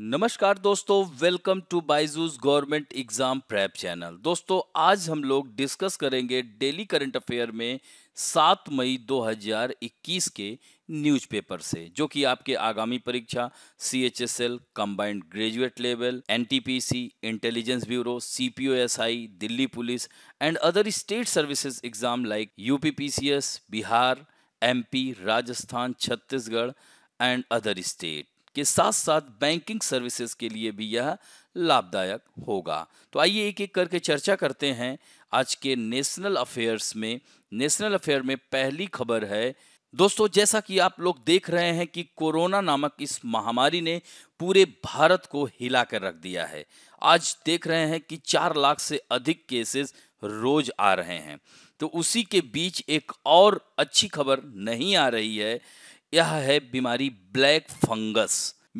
नमस्कार दोस्तों welcome to Byju's government exam prep channel दोस्तों आज हम लोग डिस्कस करेंगे डेली करंट अफेयर में 7 मई 2021 के न्यूज़पेपर से जो कि आपके आगामी परीक्षा C H S L combined graduate level N T P C intelligence bureau C P O S I Delhi police and other state services exam like U P P C S Bihar M P Rajasthan Chhattisgarh and other state के साथ साथ banking services के लिए भी यह लाभदायक होगा तो आइए एक एक करके चर्चा करते हैं आज के नेशनल अफेयर्स में नेशनल अफेयर में पहली खबर है दोस्तों जैसा कि आप लोग देख रहे हैं कि कोरोना नामक इस महामारी ने पूरे भारत को हिला कर रख दिया है आज देख रहे हैं कि चार लाख से अधिक केसेस रोज आ रहे हैं तो उसी के बीच एक और अच्छी खबर नहीं आ रही है यह है बीमारी ब्लैक फंगस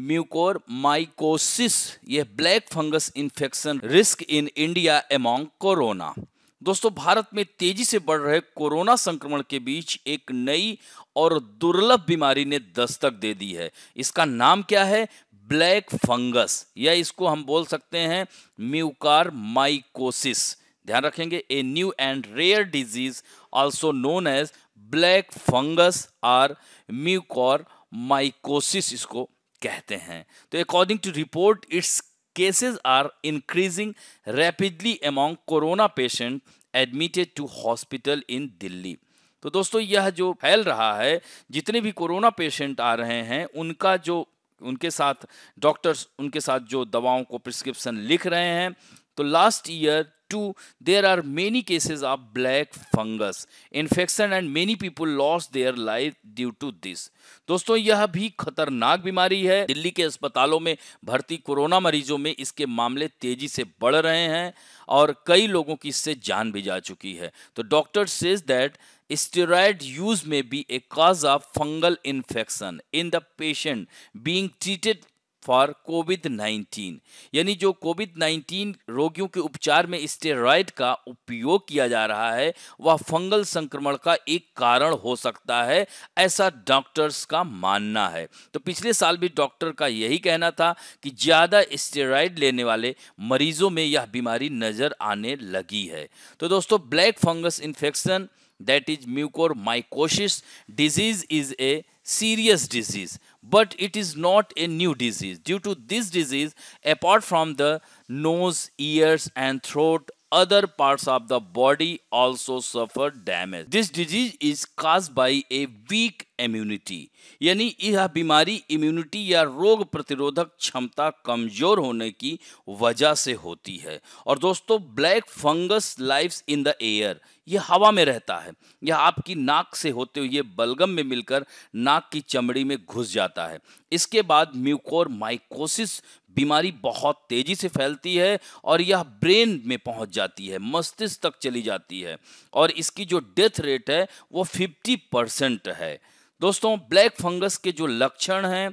म्यूकोर माइकोसिस यह black fungus infection risk in India among corona दोस्तों भारत में तेजी से बढ़ रहे कोरोना संक्रमण के बीच एक नई और दुर्लभ बीमारी ने दस्तक दे दी है इसका नाम क्या है ब्लैक फंगस या इसको हम बोल सकते हैं म्यूकार माइकोसिस ध्यान रखेंगे a new and rare disease also known as black fungus or mucor mycosis इसको कहते हैं तो according to report its cases are increasing rapidly among corona patient admitted to hospital in Delhi तो दोस्तों यह जो फैल रहा है जितने भी कोरोना पेशेंट आ रहे हैं उनका जो उनके साथ डॉक्टर्स उनके साथ जो दवाओं को प्रिस्क्रिप्शन लिख रहे हैं तो last year too there are many cases of black fungus infection and many people loss their life due to this दोस्तों यह भी खतरनाक बीमारी है दिल्ली के अस्पतालों में भर्ती कोरोना मरीजों में इसके मामले तेजी से बढ़ रहे हैं और कई लोगों की इससे जान भी जा चुकी है तो doctor says that steroid use may be a cause of fungal infection in the patient being treated for covid 19 यानी जो कोविड 19 रोगियों के उपचार में स्टेरॉयड का उपयोग किया जा रहा है वह फंगल संक्रमण का एक कारण हो सकता है ऐसा डॉक्टर्स का मानना है तो पिछले साल भी डॉक्टर का यही कहना था कि ज़्यादा स्टेरॉयड लेने वाले मरीजों में यह बीमारी नज़र आने लगी है तो दोस्तों black fungus infection that is mucor mycosis disease is a serious disease but it is not a new disease. Due to this disease, apart from the nose, ears, and throat other parts of the body also suffer damage. This disease is caused by a weak immunity. यानी यह बीमारी immunity या रोग प्रतिरोधक क्षमता कमजोर होने की वजह से होती है और दोस्तों black fungus lives in the air यह हवा में रहता है यह आपकी नाक से होते हुए बलगम में मिलकर नाक की चमड़ी में घुस जाता है इसके बाद म्यूकोर माइकोसिस बीमारी बहुत तेजी से फैलती है और यह ब्रेन में पहुंच जाती है मस्तिष्क तक चली जाती है और इसकी जो डेथ रेट है वो 50 परसेंट है दोस्तों ब्लैक फंगस के जो लक्षण हैं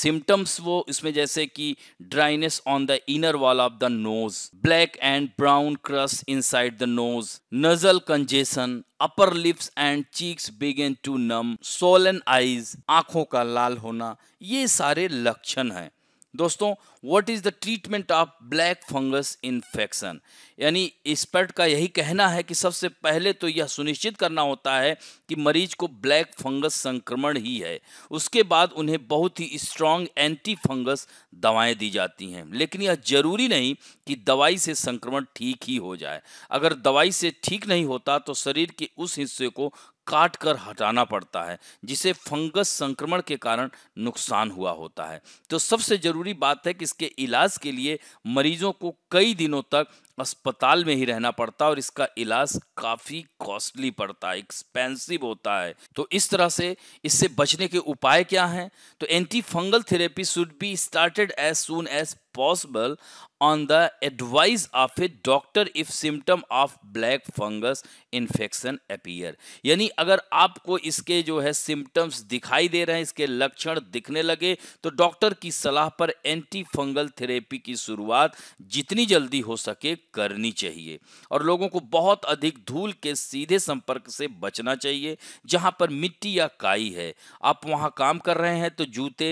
सिम्टम्स वो इसमें जैसे कि dryness on the inner wall of the nose black and brown crust inside the nose nasal congestion upper lips and cheeks begin to numb swollen eyes आंखों का लाल होना ये सारे लक्षण हैं दोस्तों what is the treatment of black fungus infection यानी एक्सपर्ट का यही कहना है कि सबसे पहले तो यह सुनिश्चित करना होता है कि मरीज को ब्लैक फंगस संक्रमण ही है उसके बाद उन्हें बहुत ही स्ट्रांग एंटी फंगस दवाएं दी जाती हैं लेकिन यह जरूरी नहीं कि दवाई से संक्रमण ठीक ही हो जाए अगर दवाई से ठीक नहीं होता तो शरीर के उस हिस्से को काट कर हटाना पड़ता है जिसे फंगस संक्रमण के कारण नुकसान हुआ होता है तो सबसे ज़रूरी बात है कि इसके इलाज के लिए मरीजों को कई दिनों तक अस्पताल में ही रहना पड़ता है और इसका इलाज काफ़ी कॉस्टली पड़ता है एक्सपेंसिव होता है तो इस तरह से इससे बचने के उपाय क्या हैं तो anti fungal therapy should be started as soon as possible on the advice of a doctor if symptom of black fungus infection appear यानी अगर आपको इसके जो है सिम्टम्स दिखाई दे रहे हैं इसके लक्षण दिखने लगे तो डॉक्टर की सलाह पर एंटी फंगल थेरेपी की शुरुआत जितनी जल्दी हो सके करनी चाहिए और लोगों को बहुत अधिक धूल के सीधे संपर्क से बचना चाहिए जहां पर मिट्टी या काई है आप वहां काम कर रहे हैं तो जूते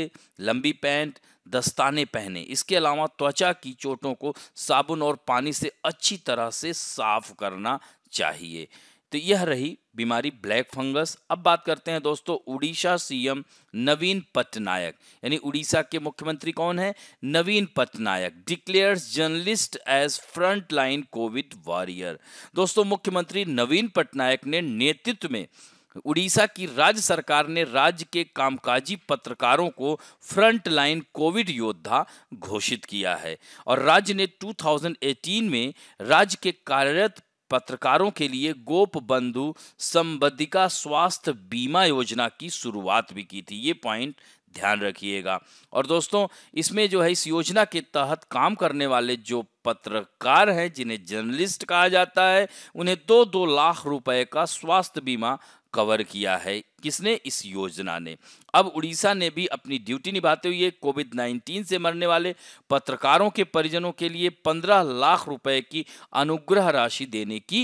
लंबी पैंट दस्ताने पहने इसके अलावा त्वचा की चोटों को साबुन और पानी से अच्छी तरह से साफ करना चाहिए तो यह रही बीमारी ब्लैक फंगस अब बात करते हैं दोस्तों उड़ीसा सीएम नवीन पटनायक यानी उड़ीसा के मुख्यमंत्री कौन है Naveen Patnaik declares journalist as front line covid warrior दोस्तों मुख्यमंत्री नवीन पटनायक ने नेतृत्व में उड़ीसा की राज्य सरकार ने राज्य के कामकाजी पत्रकारों को फ्रंट लाइन कोविड योद्धा घोषित किया है और राज्य ने 2018 में राज्य के कार्यरत पत्रकारों के लिए गोप बंधु संबद्धिका स्वास्थ्य बीमा योजना की शुरुआत भी की थी ये पॉइंट ध्यान रखिएगा और दोस्तों इसमें जो है इस योजना के तहत काम करने वाले जो पत्रकार हैं जिन्हें जर्नलिस्ट कहा जाता है उन्हें दो दो लाख रुपए का स्वास्थ्य बीमा कवर किया है किसने इस योजना ने अब उड़ीसा ने भी अपनी ड्यूटी निभाते हुए कोविड 19 से मरने वाले पत्रकारों के परिजनों के लिए 15 लाख रुपए की अनुग्रह राशि देने की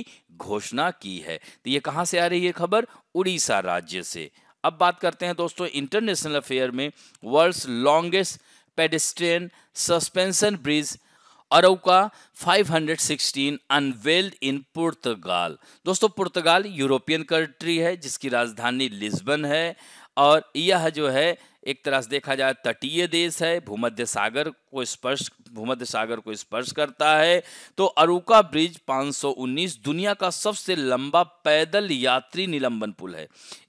घोषणा की है तो ये कहाँ से आ रही है खबर उड़ीसा राज्य से अब बात करते हैं दोस्तों इंटरनेशनल अफेयर में world's longest pedestrian suspension bridge Arouca 516 unveiled in Portugal दोस्तों पुर्तगाल यूरोपियन कंट्री है जिसकी राजधानी लिस्बन है और यह जो है एक तरह से देखा जाए तटीय देश है भूमध्य सागर को स्पर्श भूमध्य सागर को स्पर्श करता है तो अरुका ब्रिज 519 दुनिया का सबसे लंबा पैदल यात्री निलंबन पुल है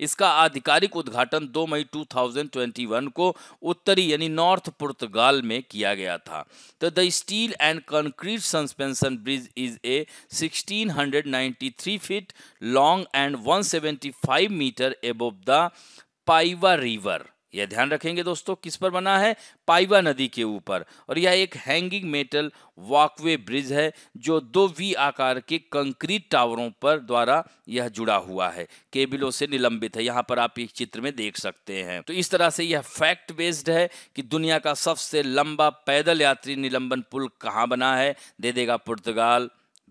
इसका आधिकारिक उद्घाटन 2 मई 2021 को उत्तरी यानी नॉर्थ पुर्तगाल में किया गया था तो the steel and concrete suspension bridge is a 1693 feet long and 175 metre above the Paiva river यह ध्यान रखेंगे दोस्तों किस पर बना है पाइवा नदी के ऊपर और यह एक हैंगिंग मेटल वॉकवे ब्रिज है जो दो वी आकार के कंक्रीट टावरों पर द्वारा यह जुड़ा हुआ है केबिलों से निलंबित है यहाँ पर आप एक चित्र में देख सकते हैं तो इस तरह से यह फैक्ट बेस्ड है कि दुनिया का सबसे लंबा पैदल यात्री निलंबन पुल कहाँ बना है दे देगा पुर्तगाल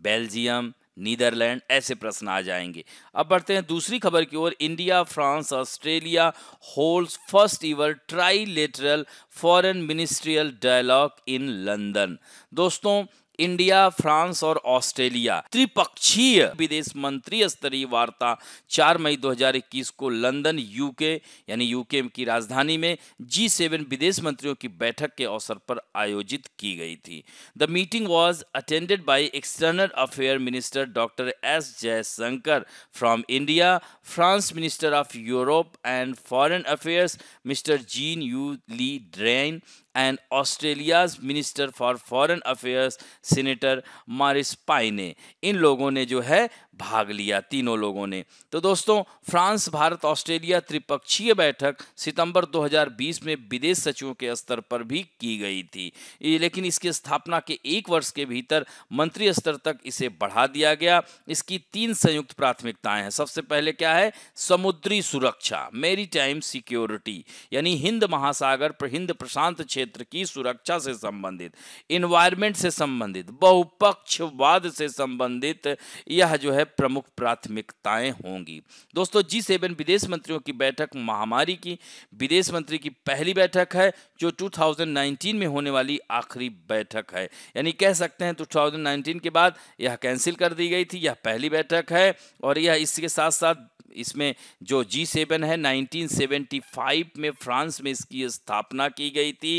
बेल्जियम नीदरलैंड ऐसे प्रश्न आ जाएंगे अब बढ़ते हैं दूसरी खबर की ओर India France Australia hold first ever trilateral foreign ministerial dialogue in London दोस्तों इंडिया फ्रांस और ऑस्ट्रेलिया त्रिपक्षीय विदेश मंत्री स्तरीय वार्ता 4 मई 2021 को लंदन यूके यानी यूके की राजधानी में जी सेवन विदेश मंत्रियों की बैठक के अवसर पर आयोजित की गई थी the meeting was attended by external affair minister doctor S Jaishankar from India France minister of Europe and foreign affairs mister Jean Yves Le Drian and Australia's minister for foreign affairs senator Marise Payne ने इन लोगों ने जो है भाग लिया तीनों लोगों ने तो दोस्तों फ्रांस भारत ऑस्ट्रेलिया त्रिपक्षीय बैठक सितंबर 2020 में विदेश सचिवों के स्तर पर भी की गई थी लेकिन इसकी स्थापना के एक वर्ष के भीतर मंत्री स्तर तक इसे बढ़ा दिया गया इसकी तीन संयुक्त प्राथमिकताएं हैं सबसे पहले क्या है समुद्री सुरक्षा मेरी टाइम सिक्योरिटी यानी हिंद महासागर हिंद प्रशांत क्षेत्र की सुरक्षा से संबंधित इन्वायरमेंट से संबंधित बहुपक्षवाद से संबंधित यह जो है है प्रमुख प्राथमिकताएं होंगी दोस्तों जी सेवन विदेश मंत्रियों की बैठक महामारी की विदेश मंत्री की पहली बैठक है जो 2019 में होने वाली आखिरी बैठक है यानी कह सकते हैं 2019 के बाद यह कैंसिल कर दी गई थी यह पहली बैठक है और यह इसके साथ साथ इसमें जो जी सेवन है 1975 में फ्रांस में इसकी स्थापना की गई थी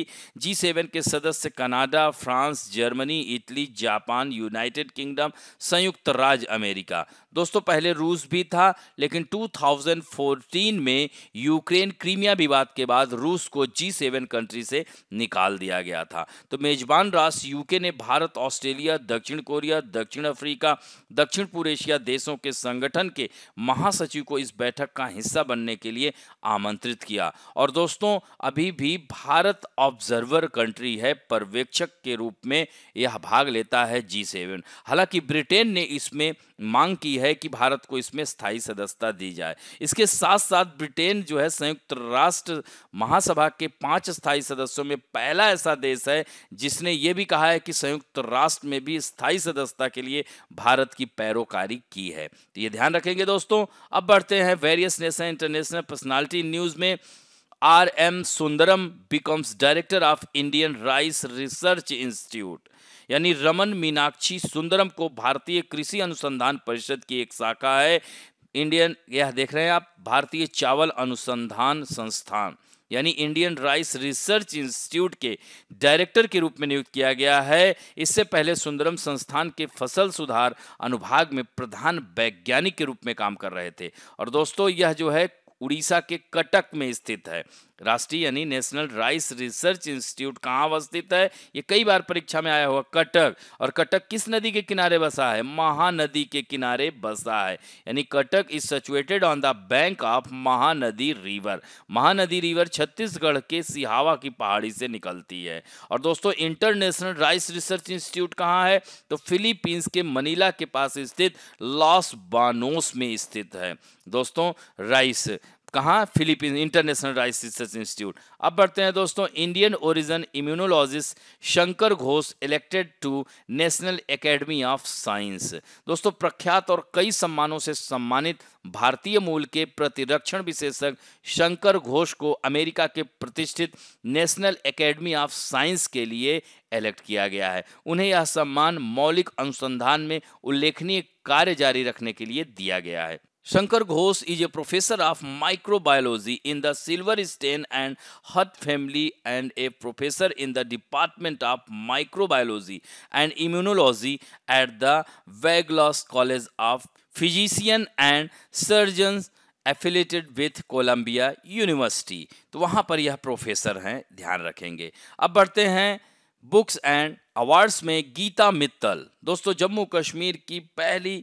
जी सेवन के सदस्य Canada France Germany Italy Japan United Kingdom संयुक्त राज्य अमेरिका दोस्तों पहले रूस भी था लेकिन 2014 में यूक्रेन क्रीमिया विवाद के बाद रूस को जी सेवन कंट्री से निकाल दिया गया था तो मेजबान राष्ट्र यूके ने भारत ऑस्ट्रेलिया दक्षिण कोरिया दक्षिण अफ्रीका दक्षिण पूर्व एशिया देशों के संगठन के महासचिव को इस बैठक का हिस्सा बनने के लिए आमंत्रित किया और दोस्तों अभी भी भारत ऑब्जर्वर कंट्री है पर्यवेक्षक के रूप में यह भाग लेता है जी सेवन हालांकि ब्रिटेन ने इसमें मांग की है कि भारत को इसमें स्थायी सदस्यता दी जाए इसके साथ साथ ब्रिटेन जो है संयुक्त राष्ट्र महासभा के पांच स्थायी सदस्यों में पहला ऐसा देश है जिसने ये भी कहा है कि संयुक्त राष्ट्र में भी स्थायी सदस्यता के लिए भारत की पैरोकारी की है तो ये ध्यान रखेंगे दोस्तों अब बढ़ते हैं various nation international personality news में R M Sundaram becomes director of Indian rice research institute यानी रमन मीनाक्षी सुंदरम को भारतीय कृषि अनुसंधान परिषद की एक शाखा है इंडियन यह देख रहे हैं आप भारतीय चावल अनुसंधान संस्थान यानी इंडियन राइस रिसर्च इंस्टीट्यूट के डायरेक्टर के रूप में नियुक्त किया गया है इससे पहले सुंदरम संस्थान के फसल सुधार अनुभाग में प्रधान वैज्ञानिक के रूप में काम कर रहे थे और दोस्तों यह जो है उड़ीसा के कटक में स्थित है राष्ट्रीय यानी नेशनल राइस रिसर्च इंस्टीट्यूट कहाँ अवस्थित है ये कई बार परीक्षा में आया हुआ कटक और कटक किस नदी के किनारे बसा है महानदी के किनारे बसा है यानी Cuttack is situated on the bank of Mahanadi river Mahanadi river Chhattisgarh के सिहावा की पहाड़ी से निकलती है और दोस्तों इंटरनेशनल राइस रिसर्च इंस्टीट्यूट कहाँ है तो फिलीपींस के मनीला के पास स्थित लॉस बानोस में स्थित है दोस्तों राइस कहाँ Philippines international rice research institute अब बढ़ते हैं दोस्तों Indian origin immunologist Shankar Ghosh elected to national academy of science दोस्तों प्रख्यात और कई सम्मानों से सम्मानित भारतीय मूल के प्रतिरक्षण विशेषज्ञ शंकर घोष को अमेरिका के प्रतिष्ठित नेशनल एकेडमी ऑफ साइंस के लिए इलेक्ट किया गया है उन्हें यह सम्मान मौलिक अनुसंधान में उल्लेखनीय कार्य जारी रखने के लिए दिया गया है Shankar Ghosh is a professor of microbiology in the Silver Stain and Hutt family and a professor in the Department of Microbiology and Immunology at the Waglos College of Physician and Surgeons affiliated with Columbia university तो वहाँ पर यह professor हैं ध्यान रखेंगे अब बढ़ते हैं बुक्स एंड अवार्ड्स में गीता मित्तल दोस्तों जम्मू कश्मीर की पहली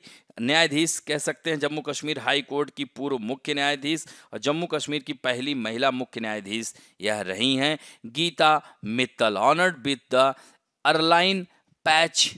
न्यायाधीश कह सकते हैं जम्मू कश्मीर हाई कोर्ट की पूर्व मुख्य न्यायाधीश और जम्मू कश्मीर की पहली महिला मुख्य न्यायाधीश यह रही हैं Geeta Mittal honoured with the Arline Pacht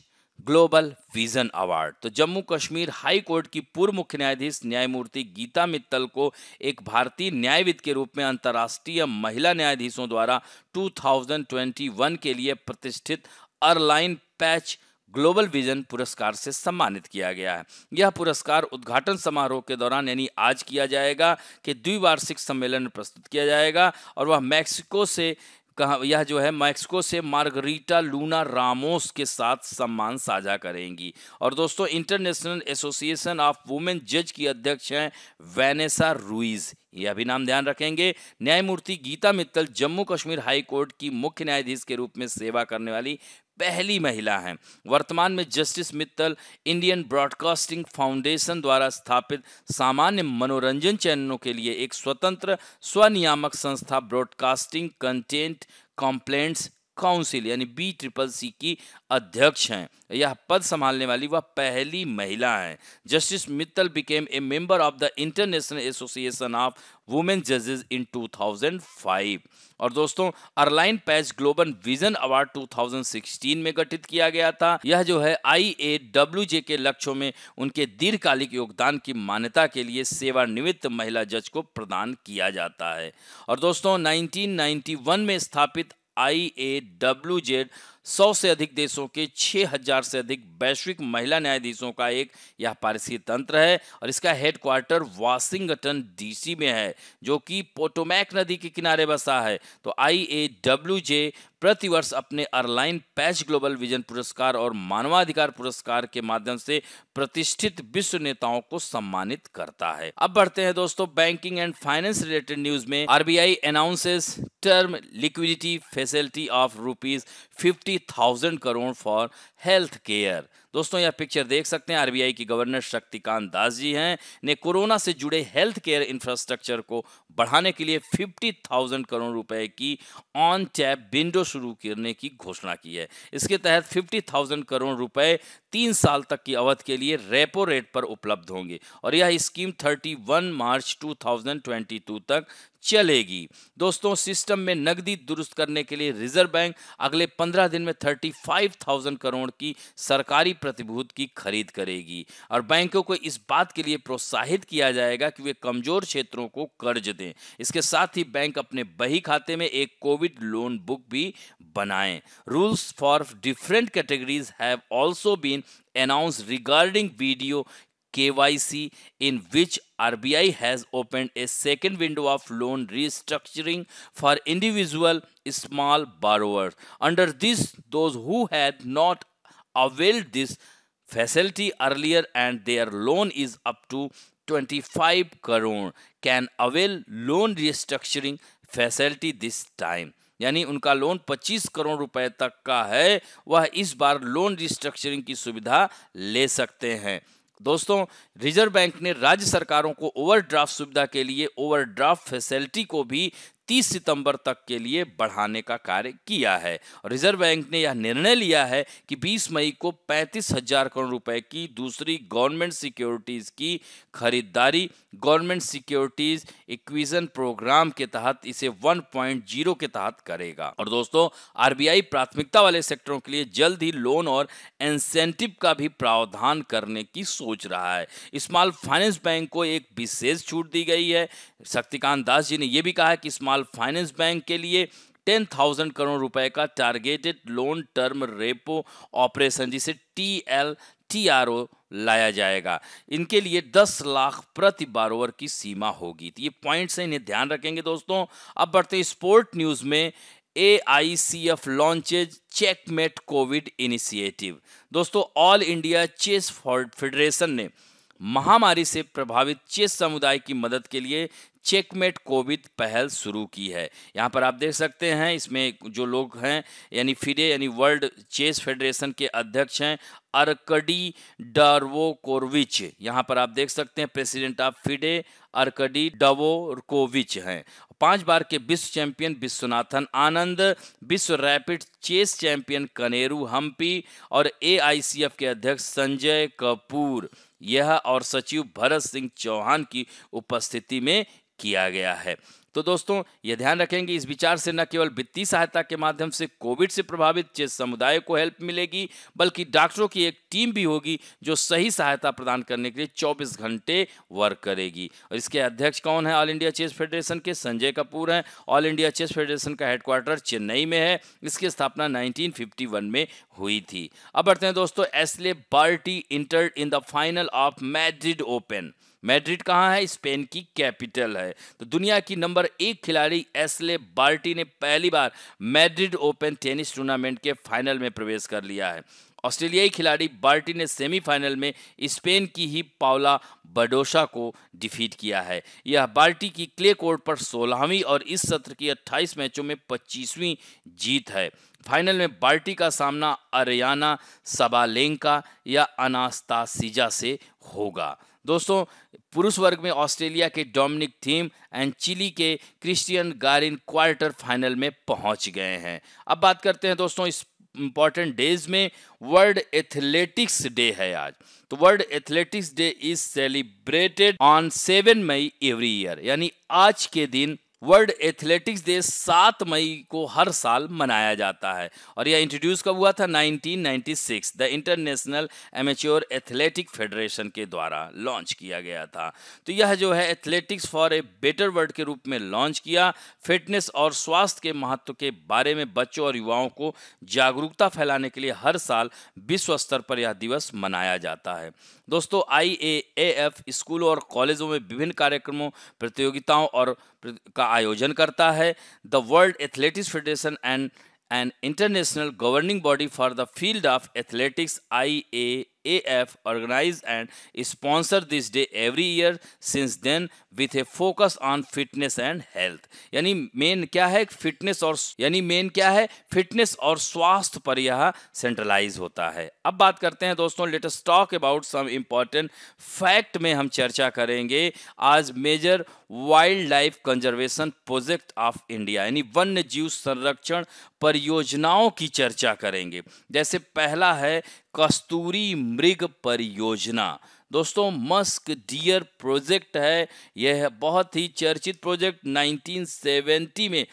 global vision award तो जम्मू कश्मीर हाई कोर्ट की पूर्व मुख्य न्यायाधीश न्यायमूर्ति गीता मित्तल को एक भारतीय न्यायविद के रूप में अंतर्राष्ट्रीय महिला न्यायाधीशों द्वारा 2021 के लिए प्रतिष्ठित अरलाइन पैच ग्लोबल विजन पुरस्कार से सम्मानित किया गया है यह पुरस्कार उद्घाटन समारोह के दौरान यानी आज किया जाएगा कि द्विवार्षिक सम्मेलन प्रस्तुत किया जाएगा और वह मैक्सिको से कहा यह जो है मैक्सिको से मार्गरीटा लूना रामोस के साथ सम्मान साझा करेंगी और दोस्तों इंटरनेशनल एसोसिएशन ऑफ वुमेन जज की अध्यक्ष हैं वेनेसा रूइज यह भी नाम ध्यान रखेंगे न्यायमूर्ति गीता मित्तल जम्मू कश्मीर हाई कोर्ट की मुख्य न्यायाधीश के रूप में सेवा करने वाली पहली महिला हैं वर्तमान में justice Mittal Indian broadcasting foundation द्वारा स्थापित सामान्य मनोरंजन चैनलों के लिए एक स्वतंत्र स्वनियामक संस्था ब्रॉडकास्टिंग कंटेंट कॉम्प्लेंट्स काउंसिल यानी बी ट्रिपल सी की अध्यक्ष हैं यह पद संभालने वाली वह पहली महिला हैं justice Mittal became a member of the international association of women जजेस इन 2005 और दोस्तों Arline Pacht global vision award 2016 में गठित किया गया था यह जो है आई ए डब्ल्यू जे के लक्ष्यों में उनके दीर्घकालिक योगदान की मान्यता के लिए सेवानिवृत्त महिला जज को प्रदान किया जाता है और दोस्तों 1991 में स्थापित आई ए डब्ल्यू जेड सौ से अधिक देशों के छह हजार से अधिक वैश्विक महिला न्यायाधीशों का एक यह पारसी तंत्र है और इसका हेडक्वार्टर वाशिंगटन डीसी में है जो कि पोटोमैक नदी के किनारे बसा है तो आई ए डब्ल्यू जे प्रतिवर्ष अपने अरलाइन पैच ग्लोबल विजन पुरस्कार और मानवाधिकार पुरस्कार के माध्यम से प्रतिष्ठित विश्व नेताओं को सम्मानित करता है अब बढ़ते हैं दोस्तों banking and finance related news में RBI announces term liquidity facility of rupees fifty 50,000 crore for health care. दोस्तों यह पिक्चर देख सकते हैं आरबीआई की गवर्नर शक्तिकांत दास जी हैं ने कोरोना से जुड़े हेल्थ केयर इंफ्रास्ट्रक्चर को बढ़ाने के लिए 50,000 करोड़ रुपए की ऑन टैप विंडो शुरू करने की घोषणा की है इसके तहत 50,000 करोड़ रुपए तीन साल तक की अवधि के लिए रेपो रेट पर उपलब्ध होंगे और यह स्कीम 31 मार्च 2022 तक चलेगी दोस्तों सिस्टम में नकदी दुरुस्त करने के लिए रिजर्व बैंक अगले 15 दिन में 35,000 करोड़ की सरकारी प्रतिभूति की खरीद करेगी और बैंकों को इस बात के लिए प्रोत्साहित किया जाएगा कि वे कमजोर क्षेत्रों को कर्ज दें इसके साथ ही बैंक अपने बही खाते में एक कोविड लोन बुक भी बनाएं rules for different categories have also been announce regarding video के in which R has open a second window of loan restructuring for individual small borrower under this those who had not availed this facility earlier and their loan is up to 25 crore can avail loan restructuring facility this time यानी उनका loan 25 crore रुपए तक का है वह इस बार loan restructuring की सुविधा ले सकते हैं दोस्तों रिजर्व बैंक ने राज्य सरकारों को ओवरड्राफ्ट सुविधा के लिए ओवरड्राफ्ट फैसिलिटी को भी 30 सितंबर तक के लिए बढ़ाने का कार्य किया है रिजर्व बैंक ने यह निर्णय लिया है कि 20 मई को पैंतीस हजार करोड़ रुपए की दूसरी गवर्नमेंट सिक्योरिटीज की खरीदारी गवर्नमेंट सिक्योरिटीज इक्विजन प्रोग्राम के तहत इसे 1.0 के तहत करेगा और दोस्तों आरबीआई प्राथमिकता वाले सेक्टरों के लिए जल्द ही लोन और इंसेंटिव का भी प्रावधान करने की सोच रहा है स्मॉल फाइनेंस बैंक को एक विशेष छूट दी गई है शक्तिकांत दास जी ने यह भी कहा कि स्मॉल स्मॉल फाइनेंस बैंक के लिए टेन थाउजेंड करोड़ रुपए का targeted loan term repo operation जिसे T L T R O लाया जाएगा इनके लिए दस लाख प्रति बारोवर की सीमा होगी तो ये पॉइंट्स हैं इन्हें ध्यान रखेंगे दोस्तों अब बढ़ते हैं स्पोर्ट न्यूज़ में A I C F launches checkmate covid initiative दोस्तों ऑल इंडिया चेस फेडरेशन ने महामारी से प्रभावित चेस समुदाय की मदद के लिए चेकमेट कोविद पहल शुरू की है यहाँ पर आप देख सकते हैं इसमें जो लोग हैं यानी फिडे यानी वर्ल्ड चेस फेडरेशन के अध्यक्ष हैं अर्कडी कोरविच यहाँ पर आप देख सकते हैं president of FIDE Arkady Dvorkovich हैं पांच बार के विश्व चैंपियन विश्वनाथन आनंद विश्व rapid chess champion Koneru Humpy और एआईसीएफ के अध्यक्ष संजय कपूर यह और सचिव भरत सिंह चौहान की उपस्थिति में किया गया है तो दोस्तों ये ध्यान रखेंगे इस विचार से न केवल वित्तीय सहायता के माध्यम से कोविड से प्रभावित जिस समुदाय को हेल्प मिलेगी बल्कि डॉक्टरों की एक टीम भी होगी जो सही सहायता प्रदान करने के लिए 24 घंटे वर्क करेगी और इसके अध्यक्ष कौन है ऑल इंडिया चेस फेडरेशन के संजय कपूर हैं ऑल इंडिया चेस फेडरेशन का हेडक्वार्टर चेन्नई में है इसकी स्थापना नाइनटीन में हुई थी अब बढ़ते हैं दोस्तों Ashleigh Barty enter in the final of Madrid open Madrid कहाँ है स्पेन की कैपिटल है तो दुनिया की नंबर एक खिलाड़ी एसले बाल्टी ने पहली बार मैड्रिड ओपन टेनिस टूर्नामेंट के फाइनल में प्रवेश कर लिया है ऑस्ट्रेलियाई खिलाड़ी बार्टी ने सेमीफाइनल में स्पेन की ही पावला बडोशा को डिफीट किया है यह बार्टी की क्ले कोर्ट पर 16वीं और इस सत्र की 28 मैचों में 25वीं जीत है फाइनल में बार्टी का सामना अरियाना सबालेंका या अनास्तासीजा से होगा दोस्तों पुरुष वर्ग में ऑस्ट्रेलिया के डोमिनिक थीम एंड चिली के क्रिस्टियन गारिन क्वार्टर फाइनल में पहुंच गए हैं अब बात करते हैं दोस्तों इस इम्पॉर्टेंट डेज में वर्ल्ड एथलेटिक्स डे है आज तो world athletics day is celebrated on seven May every year यानी आज के दिन वर्ल्ड एथलेटिक्स डे सात मई को हर साल मनाया जाता है और यह इंट्रोड्यूस कब हुआ था 1996 the international amateur athletic federation के द्वारा लॉन्च किया गया था तो यह जो है athletics for a better world के रूप में लॉन्च किया फिटनेस और स्वास्थ्य के महत्व के बारे में बच्चों और युवाओं को जागरूकता फैलाने के लिए हर साल विश्व स्तर पर यह दिवस मनाया जाता है दोस्तों आई स्कूलों और कॉलेजों में विभिन्न कार्यक्रमों प्रतियोगिताओं और का आयोजन करता है the world athletics federation and an international governing body for the field of athletics I A AF organized and sponsored this day every year since then with a focus on fitness and health यानी main क्या है fitness और यानी main क्या है fitness और स्वास्थ्य पर यह सेंट्रलाइज होता है अब बात करते हैं दोस्तों latest talk about some important fact में हम चर्चा करेंगे आज major wild life conservation project of India यानी वन्य जीव संरक्षण परियोजनाओं की चर्चा करेंगे जैसे पहला है कस्तूरी मृग परियोजना दोस्तों मस्क डियर प्रोजेक्ट है यह बहुत ही चर्चित प्रोजेक्ट 1970 में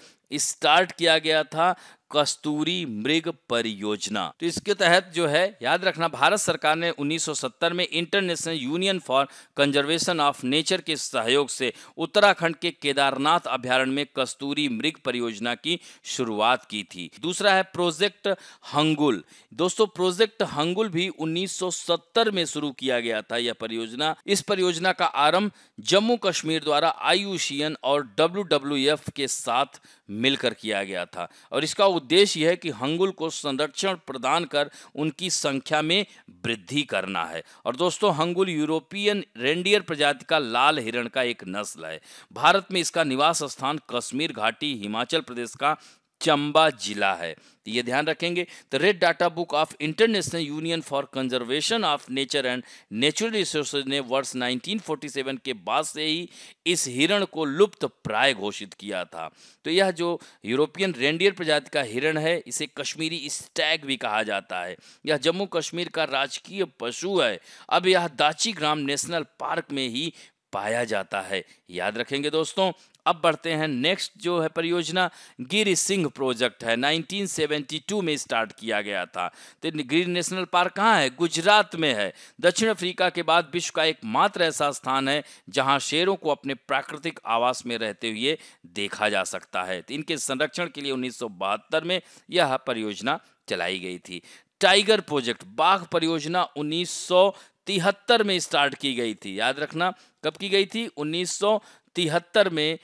स्टार्ट किया गया था कस्तूरी मृग परियोजना तो इसके तहत जो है याद रखना भारत सरकार ने 1970 में international union for conservation of nature के सहयोग से उत्तराखंड के केदारनाथ अभ्यारण्य में कस्तूरी मृग परियोजना की शुरुआत की थी दूसरा है प्रोजेक्ट हंगुल दोस्तों प्रोजेक्ट हंगुल भी 1970 में शुरू किया गया था यह परियोजना इस परियोजना का आरंभ जम्मू कश्मीर द्वारा आयुषियन और डब्ल्यू के साथ मिलकर किया गया था और इसका उद्देश्य है कि हंगुल को संरक्षण प्रदान कर उनकी संख्या में वृद्धि करना है और दोस्तों हंगुल यूरोपियन रेंडियर प्रजाति का लाल हिरण का एक नस्ल है भारत में इसका निवास स्थान कश्मीर घाटी हिमाचल प्रदेश का चंबा जिला है तो ये ध्यान रखेंगे the red data book of international union for conservation of nature and natural resource ने वर्ष 1947 के बाद से ही इस हिरण को लुप्त प्राय घोषित किया था तो यह जो यूरोपियन रेंडियर प्रजाति का हिरण है इसे कश्मीरी स्टैग भी कहा जाता है यह जम्मू कश्मीर का राजकीय पशु है अब यह दाची ग्राम नेशनल पार्क में ही पाया जाता है याद रखेंगे दोस्तों अब बढ़ते हैं नेक्स्ट जो है परियोजना गिर सिंह प्रोजेक्ट है 1972 में स्टार्ट किया गया था तो गिर नेशनल पार्क कहाँ है गुजरात में है दक्षिण अफ्रीका के बाद विश्व का एकमात्र ऐसा स्थान है जहाँ शेरों को अपने प्राकृतिक आवास में रहते हुए देखा जा सकता है तो इनके संरक्षण के लिए उन्नीस में यह परियोजना चलाई गई थी टाइगर प्रोजेक्ट बाघ परियोजना उन्नीस तिहत्तर में स्टार्ट की गई थी याद रखना कब की गई थी उन्नीस तिहत्तर में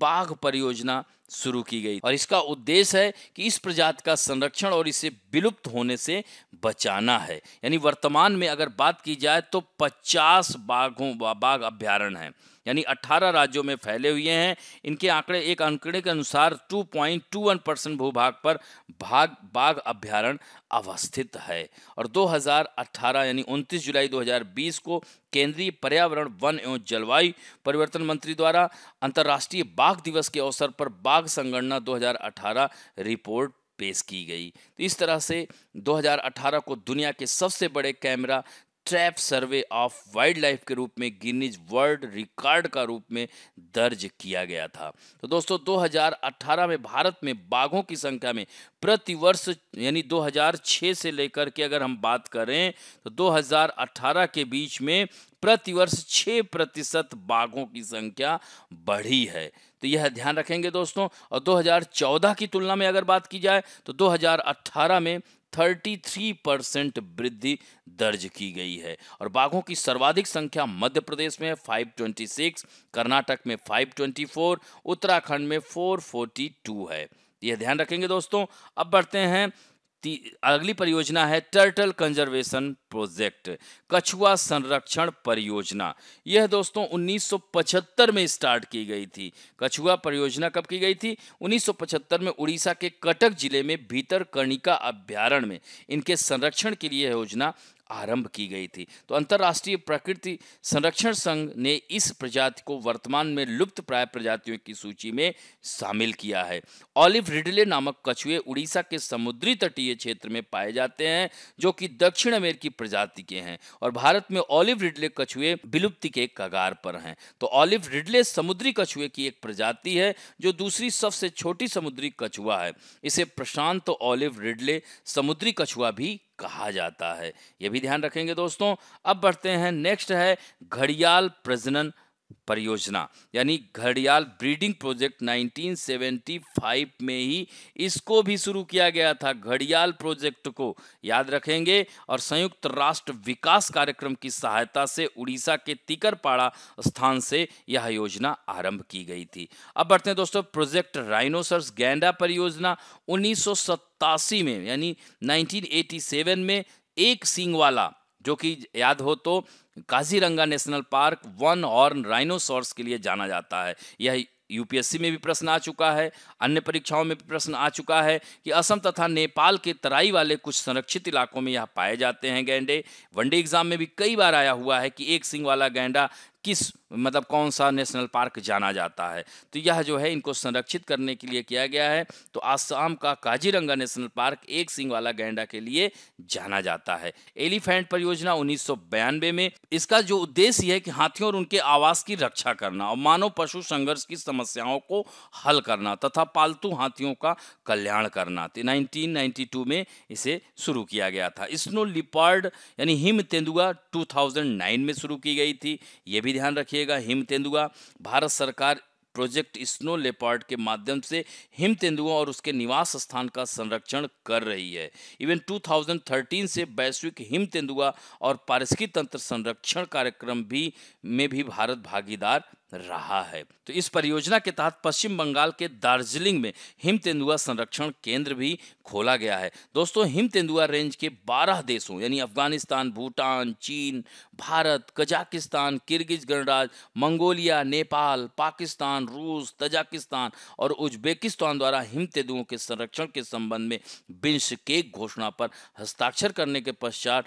बाघ परियोजना शुरू की गई और इसका उद्देश्य है कि इस प्रजाति का संरक्षण और इसे विलुप्त होने से बचाना है यानी वर्तमान में अगर बात की जाए तो 50 बाघों बाघ अभ्यारण्य हैं यानी 18 राज्यों में फैले हुए हैं इनके आंकड़े एक आंकड़े के अनुसार 2.21 परसेंट भूभाग पर भाग बाघ अभ्यारण अवस्थित है और 2018 यानी 29 जुलाई 2020 को केंद्रीय पर्यावरण वन एवं जलवायु परिवर्तन मंत्री द्वारा अंतर्राष्ट्रीय बाघ दिवस के अवसर पर बाघ संगणना 2018 रिपोर्ट पेश की गई तो इस तरह से 2018 को दुनिया के सबसे बड़े camera trap survey of wild life के रूप में गिनीज वर्ल्ड रिकॉर्ड का रूप में दर्ज किया गया था तो दोस्तों 2018 में भारत में बाघों की संख्या में प्रतिवर्ष यानी 2006 से लेकर के अगर हम बात करें तो 2018 के बीच में प्रतिवर्ष 6 प्रतिशत बाघों की संख्या बढ़ी है तो यह ध्यान रखेंगे दोस्तों और 2014 की तुलना में अगर बात की जाए तो 2018 में 33 परसेंट वृद्धि दर्ज की गई है और बाघों की सर्वाधिक संख्या मध्य प्रदेश में 526, कर्नाटक में 524, उत्तराखंड में 442 है यह ध्यान रखेंगे दोस्तों अब बढ़ते हैं अगली परियोजना है टर्टल कंजर्वेशन प्रोजेक्ट कछुआ संरक्षण परियोजना यह दोस्तों 1975 में स्टार्ट की गई थी कछुआ परियोजना कब की गई थी 1975 में उड़ीसा के कटक जिले में भीतर कर्णिका अभ्यारण्य में इनके संरक्षण के लिए योजना आरंभ की गई थी तो अंतर्राष्ट्रीय प्रकृति संरक्षण संघ ने इस प्रजाति को वर्तमान में लुप्त प्राय प्रजातियों की सूची में शामिल किया है ऑलिव रिडले नामक कछुए उड़ीसा के समुद्री तटीय क्षेत्र में पाए जाते हैं जो कि दक्षिण अमेरिकी प्रजाति के हैं और भारत में ऑलिव रिडले कछुए विलुप्ति के कगार पर हैं तो ऑलिव रिडले समुद्री कछुए की एक प्रजाति है जो दूसरी सबसे छोटी समुद्री कछुआ है इसे प्रशांत ऑलिव रिडले समुद्री कछुआ भी कहा जाता है ये भी ध्यान रखेंगे दोस्तों अब बढ़ते हैं नेक्स्ट है घड़ियाल प्रजनन परियोजना यानी घड़ियाल ब्रीडिंग प्रोजेक्ट 1975 में ही इसको भी शुरू किया गया था घड़ियाल प्रोजेक्ट को याद रखेंगे और संयुक्त राष्ट्र विकास कार्यक्रम की सहायता से उड़ीसा के तिकरपाड़ा स्थान से यह योजना आरंभ की गई थी अब बढ़ते हैं दोस्तों प्रोजेक्ट राइनोसर्स गैंडा परियोजना उन्नीस में यानी नाइनटीन में एक सींग वाला जो कि याद हो तो Kaziranga national park one horn rhinoceros के लिए जाना जाता है यह यूपीएससी में भी प्रश्न आ चुका है अन्य परीक्षाओं में भी प्रश्न आ चुका है कि असम तथा नेपाल के तराई वाले कुछ संरक्षित इलाकों में यह पाए जाते हैं गैंडे वनडे एग्जाम में भी कई बार आया हुआ है कि एक सिंग वाला गैंडा किस मतलब कौन सा नेशनल पार्क जाना जाता है तो यह जो है इनको संरक्षित करने के लिए किया गया है तो आसाम का काजीरंगा नेशनल पार्क एक सिंग वाला गैंडा के लिए जाना जाता है एलिफेंट परियोजना उन्नीस में इसका जो उद्देश्य है कि हाथियों और उनके आवास की रक्षा करना और मानव पशु संघर्ष की समस्याओं को हल करना तथा पालतू हाथियों का कल्याण करना तो टू में इसे शुरू किया गया था स्नो लिपार्ड यानी हिम तेंदुआ नाइन में शुरू की गई थी ये भी ध्यान रखिए मिलेगा हिम तेंदुआ भारत सरकार प्रोजेक्ट स्नो लेपार्ड के माध्यम से हिम तेंदुओं और उसके निवास स्थान का संरक्षण कर रही है इवन 2013 से वैश्विक हिम तेंदुआ और पारिस्की तंत्र संरक्षण कार्यक्रम भी में भी भारत भागीदार रहा है तो इस परियोजना के तहत पश्चिम बंगाल के दार्जिलिंग में हिम तेंदुआ संरक्षण केंद्र भी खोला गया है दोस्तों हिम तेंदुआ रेंज के 12 देशों यानी अफगानिस्तान भूटान चीन भारत कजाकिस्तान किर्गिज गणराज मंगोलिया नेपाल पाकिस्तान रूस तजाकिस्तान और उज्बेकिस्तान द्वारा हिम तेंदुओं के संरक्षण के संबंध में बिंश के घोषणा पर हस्ताक्षर करने के पश्चात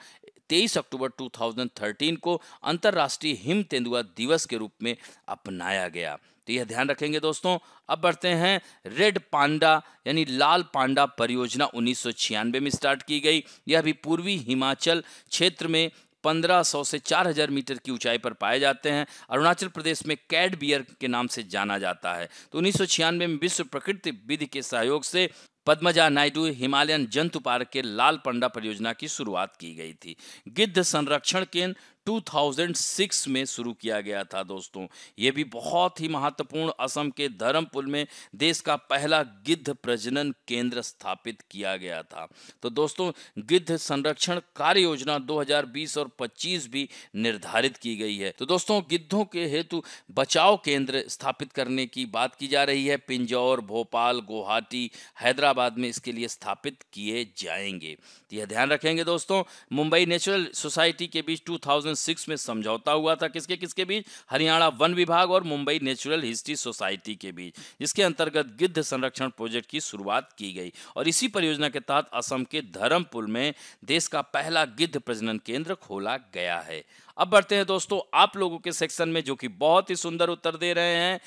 23 अक्टूबर 2013 को अंतर्राष्ट्रीय हिम तेंदुआ दिवस के रूप में अपनाया गया तो यह ध्यान रखेंगे दोस्तों अब बढ़ते हैं रेड पांडा यानी लाल पांडा परियोजना उन्नीस में स्टार्ट की गई यह भी पूर्वी हिमाचल क्षेत्र में 1500 से 4000 मीटर की ऊंचाई पर पाए जाते हैं अरुणाचल प्रदेश में कैड बियर के नाम से जाना जाता है तो उन्नीस में विश्व प्रकृति विधि के सहयोग से पद्मजा नायडू हिमालयन जंतु पार्क के लाल पंडा परियोजना की शुरुआत की गई थी गिद्ध संरक्षण केंद्र 2006 में शुरू किया गया था दोस्तों ये भी बहुत ही महत्वपूर्ण असम के धर्मपुर में देश का पहला गिद्ध प्रजनन केंद्र स्थापित किया गया था तो दोस्तों गिद्ध संरक्षण कार्य योजना 2020 और 25 भी निर्धारित की गई है तो दोस्तों गिद्धों के हेतु बचाव केंद्र स्थापित करने की बात की जा रही है पिंजौर भोपाल गुवाहाटी हैदराबाद में इसके लिए स्थापित किए जाएंगे तो यह ध्यान रखेंगे दोस्तों मुंबई नेचुरल सोसाइटी के बीच टू 2006 में समझौता हुआ था किसके किसके बीच हरियाणा वन विभाग और मुंबई नेचुरल हिस्ट्री सोसाइटी के बीच जिसके अंतर्गत गिद्ध संरक्षण प्रोजेक्ट की शुरुआत की गई और इसी परियोजना के तहत असम के धर्मपुर में देश का पहला गिद्ध प्रजनन केंद्र खोला गया है अब बढ़ते हैं दोस्तों आप लोगों के सेक्शन में जो कि बहुत ही सुंदर उत्तर दे रहे हैं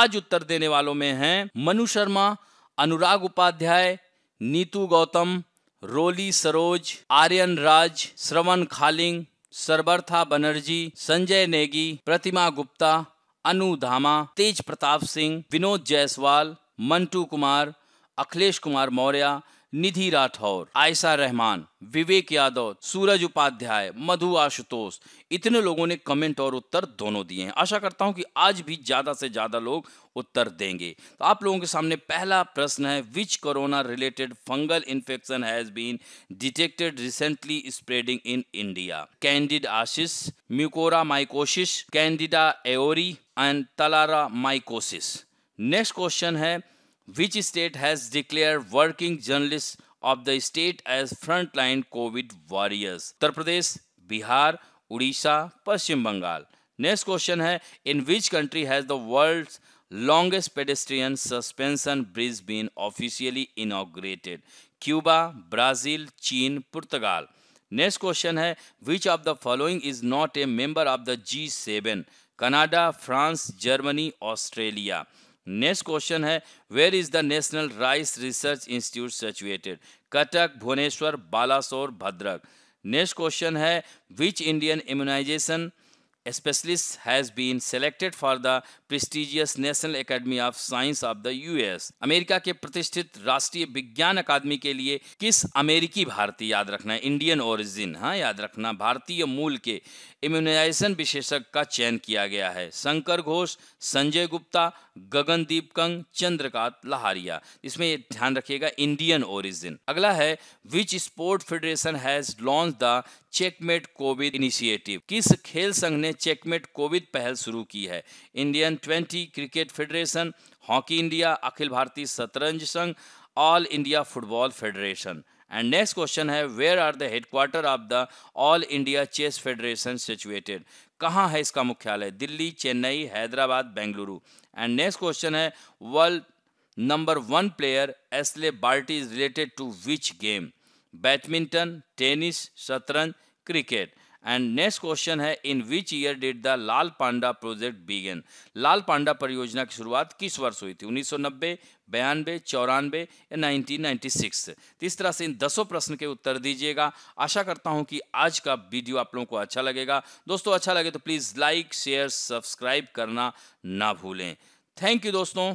आज उत्तर देने वालों में हैं मनु शर्मा अनुराग उपाध्याय नीतू गौतम रोली सरोज आर्यन राज श्रवण खालिंग सरबरथा बनर्जी संजय नेगी प्रतिमा गुप्ता अनु धामा तेज प्रताप सिंह विनोद जायसवाल मंटू कुमार अखिलेश कुमार मौर्या निधि राठौर आयशा रहमान विवेक यादव सूरज उपाध्याय मधु आशुतोष इतने लोगों ने कमेंट और उत्तर दोनों दिए हैं आशा करता हूं कि आज भी ज्यादा से ज्यादा लोग उत्तर देंगे तो आप लोगों के सामने पहला प्रश्न है which corona related fungal infection has been detected recently spreading in India candidiasis mucormycosis candida auris and talaromycosis next question है which state has declared working journalists of the state as frontline COVID warriors? Uttar Pradesh, Bihar, Odisha, pashchim Bengal. Next question hai In which country has the world's longest pedestrian suspension bridge been officially inaugurated? Cuba, Brazil, china Portugal. Next question hai Which of the following is not a member of the G7? Canada, France, Germany, Australia. Next question है where is the national rice research institute situated Cuttack Bhubaneswar Balasore Bhadrak next question है which Indian immunization specialist has been selected for the prestigious National Academy of Science of the US. America के प्रतिष्ठित राष्ट्रीय विज्ञान अकादमी के लिए किस अमेरिकी भारतीय याद रखना है इंडियन ओरिजिन हाँ याद रखना भारतीय मूल के इम्यूनाइजेशन विशेषज्ञ का चयन किया गया है शंकर घोष संजय गुप्ता गगनदीप कंग चंद्रकांत लहारिया इसमें ध्यान रखिएगा इंडियन ओरिजिन अगला है which sport federation has launch the checkmate covid initiative किस खेल संघ ने चेकमेट कोविड पहल शुरू की है Indian twenty cricket federation hockey India अखिल भारतीय शतरंज संघ all India football federation and next question है where are the headquarter of the all India chess federation situated कहाँ है इसका मुख्यालय Delhi Chennai Hyderabad Bengaluru and next question है world number one player Ashleigh Barty is related to which game badminton tennis शतरंज cricket and next question है in which year did the Lal Panda project began लाल panda परियोजना की शुरुआत किस वर्ष हुई थी 1990, बयानबे चौरानबे या 1996 तो इस तरह से इन दसों प्रश्न के उत्तर दीजिएगा आशा करता हूं कि आज का वीडियो आप लोगों को अच्छा लगेगा दोस्तों अच्छा लगे तो प्लीज़ लाइक शेयर सब्सक्राइब करना ना भूलें थैंक यू दोस्तों